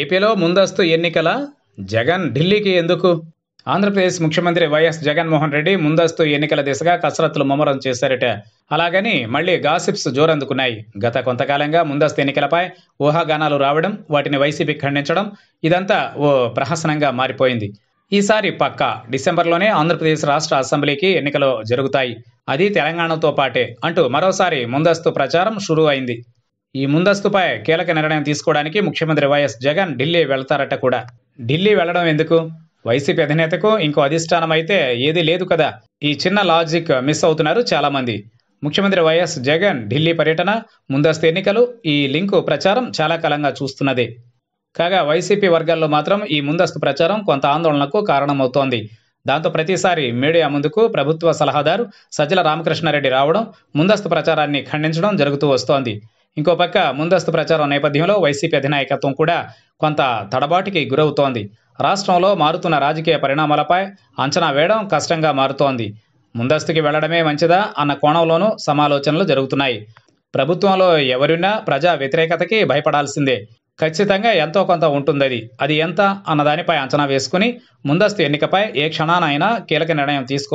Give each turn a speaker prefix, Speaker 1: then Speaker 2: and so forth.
Speaker 1: ఏపీలో ముందస్తు ఎన్నికల జగన్ ఢిల్లీకి ఎందుకు ఆంధ్రప్రదేశ్ ముఖ్యమంత్రి వైఎస్ జగన్మోహన్ రెడ్డి ముందస్తు ఎన్నికల దిశగా కసరత్తులు ముమ్మరం చేశారట అలాగని మళ్లీ గాసిప్స్ జోరందుకున్నాయి గత కొంతకాలంగా ముందస్తు ఎన్నికలపై ఊహాగానాలు రావడం వాటిని వైసీపీ ఖండించడం ఇదంతా ఓ ప్రహసనంగా మారిపోయింది ఈసారి పక్క డిసెంబర్లోనే ఆంధ్రప్రదేశ్ రాష్ట్ర అసెంబ్లీకి ఎన్నికలు జరుగుతాయి అది తెలంగాణతో పాటే అంటూ మరోసారి ముందస్తు ప్రచారం షురూ అయింది ఈ ముందస్తుపై కీలక నిర్ణయం తీసుకోవడానికి ముఖ్యమంత్రి వైఎస్ జగన్ ఢిల్లీ వెళ్తారట కూడా ఢిల్లీ వెళ్లడం ఎందుకు వైసీపీ అధినేతకు ఇంకో అధిష్టానం అయితే ఏదీ లేదు కదా ఈ చిన్న లాజిక్ మిస్ అవుతున్నారు చాలామంది ముఖ్యమంత్రి వైఎస్ జగన్ ఢిల్లీ పర్యటన ముందస్తు ఎన్నికలు ఈ లింకు ప్రచారం చాలా కాలంగా చూస్తున్నది కాగా వైసీపీ వర్గాల్లో మాత్రం ఈ ముందస్తు ప్రచారం కొంత ఆందోళనకు కారణమవుతోంది దాంతో ప్రతిసారి మీడియా ముందుకు ప్రభుత్వ సలహాదారు సజ్జల రామకృష్ణారెడ్డి రావడం ముందస్తు ప్రచారాన్ని ఖండించడం జరుగుతూ వస్తోంది ఇంకో పక్క ముందస్తు ప్రచారం నేపథ్యంలో వైసీపీ అధినాయకత్వం కూడా కొంత తడబాటుకి గురవుతోంది రాష్ట్రంలో మారుతున్న రాజకీయ పరిణామాలపై అంచనా వేయడం కష్టంగా మారుతోంది ముందస్తుకి వెళ్లడమే మంచిదా అన్న కోణంలోనూ సమాలోచనలు జరుగుతున్నాయి ప్రభుత్వంలో ఎవరున్నా ప్రజా వ్యతిరేకతకి భయపడాల్సిందే ఖచ్చితంగా ఎంతో కొంత ఉంటుందది అది ఎంత అన్నదానిపై అంచనా వేసుకుని ముందస్తు ఎన్నికపై ఏ క్షణానైనా కీలక నిర్ణయం తీసుకో